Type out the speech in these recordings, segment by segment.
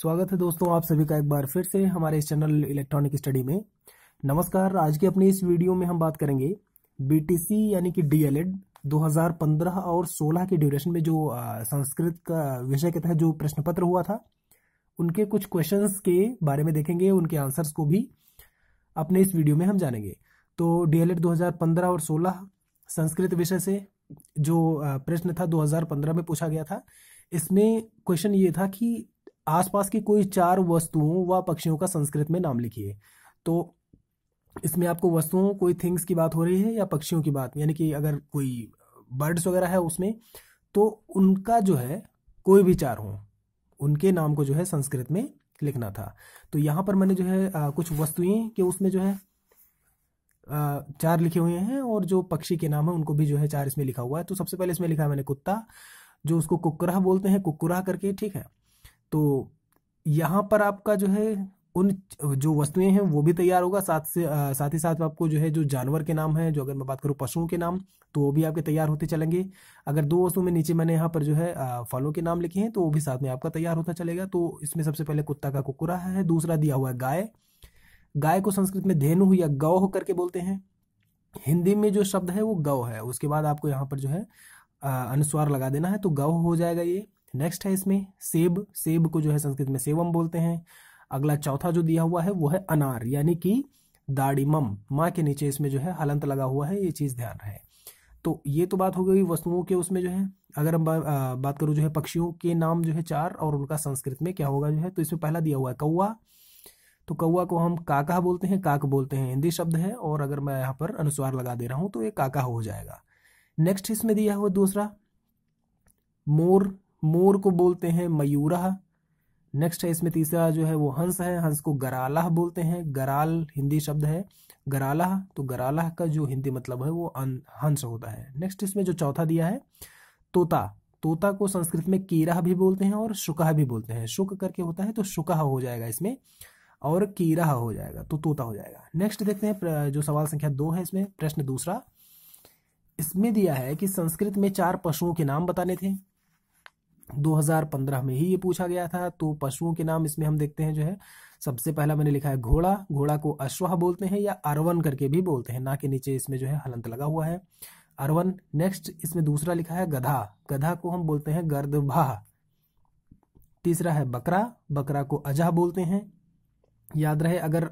स्वागत है दोस्तों आप सभी का एक बार फिर से हमारे इस चैनल इलेक्ट्रॉनिक स्टडी में नमस्कार आज के अपने इस वीडियो में हम बात करेंगे बीटीसी यानी कि डीएलएड 2015 और 16 के ड्यूरेशन में जो संस्कृत का विषय के तहत जो प्रश्न पत्र हुआ था उनके कुछ क्वेश्चंस के बारे में देखेंगे उनके आंसर्स को भी अपने इस वीडियो में हम जानेंगे तो डीएलएड 2015 और सोलह संस्कृत विषय से जो प्रश्न था 2015 में पूछा गया था इसमें क्वेश्चन ये था कि आसपास की कोई चार वस्तुओं व पक्षियों का संस्कृत में नाम लिखिए तो इसमें आपको वस्तुओं कोई थिंग्स की बात हो रही है या पक्षियों की बात यानी कि अगर कोई बर्ड्स वगैरह है उसमें तो उनका जो है कोई भी चार हो उनके नाम को जो है संस्कृत में लिखना था तो यहाँ पर मैंने जो है आ, कुछ वस्तुएं के उसमें जो है आ, चार लिखे हुए हैं और जो पक्षी के नाम है उनको भी जो है चार इसमें लिखा हुआ है तो सबसे पहले इसमें लिखा है मैंने कुत्ता जो उसको कुकराह बोलते हैं कुकुराह करके ठीक है तो यहाँ पर आपका जो है उन जो वस्तुएं हैं वो भी तैयार होगा साथ से साथ ही साथ आपको जो है जो जानवर के नाम हैं जो अगर मैं बात करूँ पशुओं के नाम तो वो भी आपके तैयार होते चलेंगे अगर दो वस्तुओं में नीचे मैंने यहाँ पर जो है फलों के नाम लिखे हैं तो वो भी साथ में आपका तैयार होता चलेगा तो इसमें सबसे पहले कुत्ता का कुकुरा है दूसरा दिया हुआ है गाय गाय को संस्कृत में धेनु या गौ करके बोलते हैं हिंदी में जो शब्द है वो गौ है उसके बाद आपको यहाँ पर जो है अनुस्वार लगा देना है तो गौ हो जाएगा ये नेक्स्ट है इसमें सेब सेब को जो है संस्कृत में सेवम बोलते हैं अगला चौथा जो दिया हुआ है वो है अनार यानी कि दाड़ीमम माँ के नीचे इसमें जो है हलंत लगा हुआ है ये चीज़ ध्यान रहे तो ये तो बात हो गई वस्तुओं के उसमें जो है अगर हम बा, आ, बात करूँ जो है पक्षियों के नाम जो है चार और उनका संस्कृत में क्या होगा जो है तो इसमें पहला दिया हुआ है कौआ तो कौआ को हम काका बोलते हैं काक बोलते हैं हिंदी शब्द है और अगर मैं यहाँ पर अनुस्वार लगा दे रहा हूँ तो ये काका हो जाएगा नेक्स्ट इसमें दिया हुआ दूसरा मोर मोर को बोलते हैं मयूरह नेक्स्ट है इसमें तीसरा जो है वो हंस है हंस को गरालह बोलते हैं गराल हिंदी शब्द है गरालह तो गरालह का जो हिंदी मतलब है वो हंस होता है नेक्स्ट इसमें जो चौथा दिया है तोता तोता को संस्कृत में कीरा भी बोलते हैं और शुकह भी बोलते हैं शुक करके होता है तो शुकह हो जाएगा इसमें और कीरा हो जाएगा तो तोता हो जाएगा नेक्स्ट देखते हैं जो सवाल संख्या दो है इसमें प्रश्न दूसरा इसमें दिया है कि संस्कृत में चार पशुओं के नाम बताने थे 2015 में ही ये पूछा गया था तो पशुओं के नाम इसमें हम देखते हैं जो है सबसे पहला मैंने लिखा है घोड़ा घोड़ा को अश्वह बोलते हैं या अरवन करके भी बोलते हैं ना के नीचे इसमें जो है हलंत लगा हुआ है अरवन नेक्स्ट इसमें दूसरा लिखा है गधा गधा को हम बोलते हैं गर्दभा तीसरा है बकरा बकरा को अजह बोलते हैं याद रहे अगर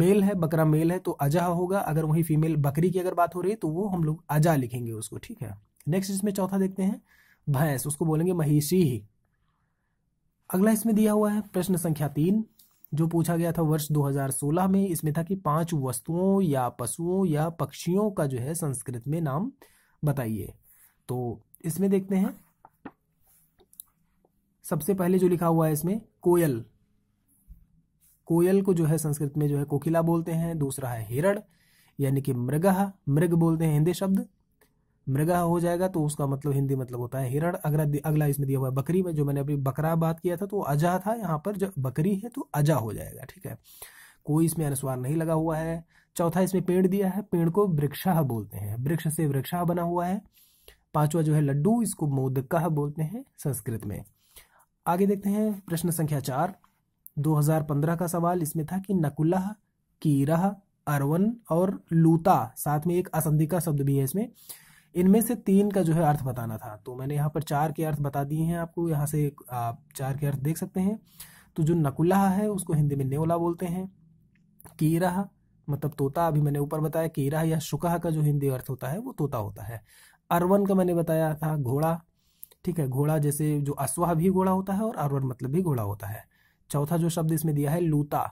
मेल है बकरा मेल है तो अजह होगा अगर वही फीमेल बकरी की अगर बात हो रही है तो वो हम लोग अजा लिखेंगे उसको ठीक है नेक्स्ट इसमें चौथा देखते हैं भैंस उसको बोलेंगे महिषी ही अगला इसमें दिया हुआ है प्रश्न संख्या तीन जो पूछा गया था वर्ष 2016 में इसमें था कि पांच वस्तुओं या पशुओं या पक्षियों का जो है संस्कृत में नाम बताइए तो इसमें देखते हैं सबसे पहले जो लिखा हुआ है इसमें कोयल कोयल को जो है संस्कृत में जो है कोकिला बोलते हैं दूसरा है हिरण यानी कि मृग मृग बोलते हैं हिंदी शब्द मृगा हो जाएगा तो उसका मतलब हिंदी मतलब होता है हिरण अगला अगला इसमें दिया हुआ है बकरी में जो मैंने अभी बकरा बात किया था तो अजा था यहाँ पर जब बकरी है तो अजा हो जाएगा ठीक है कोई इसमें अनुस्वार नहीं लगा हुआ है चौथा इसमें पेड़ दिया है पेड़ को वृक्षाह बोलते हैं वृक्ष से वृक्षाह बना हुआ है पांचवा जो है लड्डू इसको मोद बोलते हैं संस्कृत में आगे देखते हैं प्रश्न संख्या चार 2015 का सवाल इसमें था कि नकुल्लाह कीरा अरवन और लूता साथ में एक असंधि का शब्द भी है इसमें इनमें से तीन का जो है अर्थ बताना था तो मैंने यहाँ पर चार के अर्थ बता दिए हैं आपको यहाँ से आप चार के अर्थ देख सकते हैं तो जो नकुला है उसको हिंदी में नेवला बोलते हैं कीरा मतलब तोता अभी मैंने ऊपर बताया कीरा या शुकह का जो हिंदी अर्थ होता है वो तोता होता है अरवन का मैंने बताया था घोड़ा ठीक है घोड़ा जैसे जो अश्वाह भी घोड़ा होता है और अरवन मतलब भी घोड़ा होता है चौथा जो शब्द इसमें दिया है लूता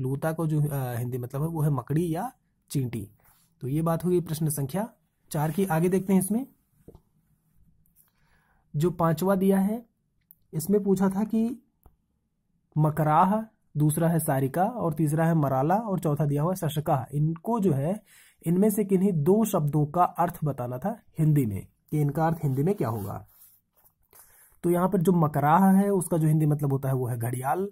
लूता को जो हिंदी मतलब है वो है मकड़ी या चींटी तो ये बात हुई प्रश्न संख्या चार की आगे देखते हैं इसमें जो पांचवा दिया है इसमें पूछा था कि मकराह दूसरा है सारिका और तीसरा है मराला और चौथा दिया हुआ है शशका इनको जो है इनमें से किन्हीं दो शब्दों का अर्थ बताना था हिंदी में कि इनका अर्थ हिंदी में क्या होगा तो यहां पर जो मकराह है उसका जो हिंदी मतलब होता है वो है घड़ियाल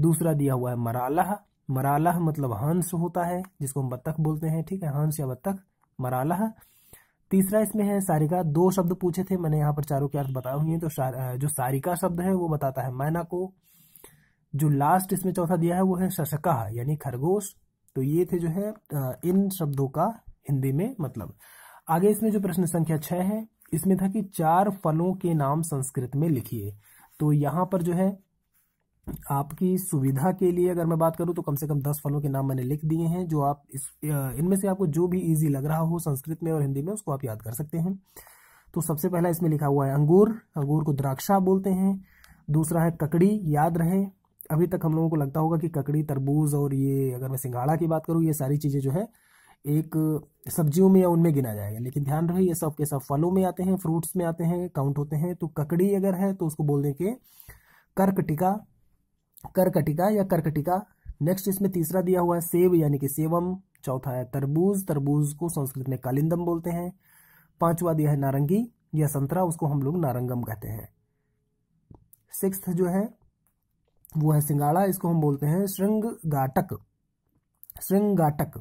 दूसरा दिया हुआ है मरालह मरालह मतलब हंस होता है जिसको हम बत्तख बोलते हैं ठीक है हंस या बत्तख मरालह तीसरा इसमें है सारिका दो शब्द पूछे थे मैंने यहाँ पर चारों के अर्थ बताए हुए हैं तो जो सारिका शब्द है वो बताता है मैना को जो लास्ट इसमें चौथा दिया है वो है शशका यानी खरगोश तो ये थे जो है इन शब्दों का हिंदी में मतलब आगे इसमें जो प्रश्न संख्या छह है इसमें था कि चार फलों के नाम संस्कृत में लिखिए तो यहाँ पर जो है आपकी सुविधा के लिए अगर मैं बात करूं तो कम से कम दस फलों के नाम मैंने लिख दिए हैं जो आप इस इनमें से आपको जो भी इजी लग रहा हो संस्कृत में और हिंदी में उसको आप याद कर सकते हैं तो सबसे पहला इसमें लिखा हुआ है अंगूर अंगूर को द्राक्षा बोलते हैं दूसरा है ककड़ी याद रहे अभी तक हम लोगों को लगता होगा कि ककड़ी तरबूज और ये अगर मैं सिंगाड़ा की बात करूँ ये सारी चीज़ें जो है एक सब्जियों में या उनमें गिना जाएगा लेकिन ध्यान रहे ये सब के सब फलों में आते हैं फ्रूट्स में आते हैं काउंट होते हैं तो ककड़ी अगर है तो उसको बोल दें कि कर्क टिका करकटिका या करकटिका नेक्स्ट इसमें तीसरा दिया हुआ है सेव यानी कि सेवम चौथा है तरबूज तरबूज को संस्कृत में कालिंदम बोलते हैं पांचवा दिया है नारंगी या संतरा उसको हम लोग नारंगम कहते हैं सिक्स जो है वो है सिंगाड़ा इसको हम बोलते हैं श्रृंगाटक श्रृंगाटक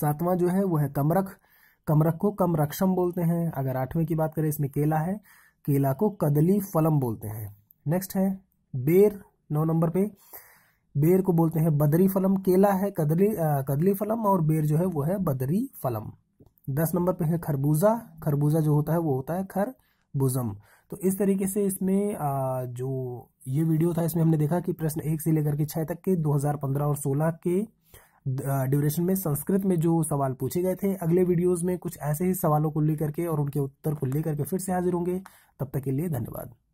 सातवां जो है वो है कमरख कमरख को कमरक्षम बोलते हैं अगर आठवें की बात करें इसमें केला है केला को कदली फलम बोलते हैं नेक्स्ट है बेर नौ नंबर पे बेर को बोलते हैं बदरी फलम केला है कदली आ, कदली फलम और बेर जो है वो है बदरी फलम दस नंबर पे है खरबूजा खरबूजा जो होता है वो होता है खरबुजम तो इस तरीके से इसमें आ, जो ये वीडियो था इसमें हमने देखा कि प्रश्न एक से लेकर के छः तक के 2015 और 16 के ड्यूरेशन में संस्कृत में जो सवाल पूछे गए थे अगले वीडियोस में कुछ ऐसे ही सवालों को लेकर के और उनके उत्तर को लेकर के फिर से हाजिर होंगे तब तक के लिए धन्यवाद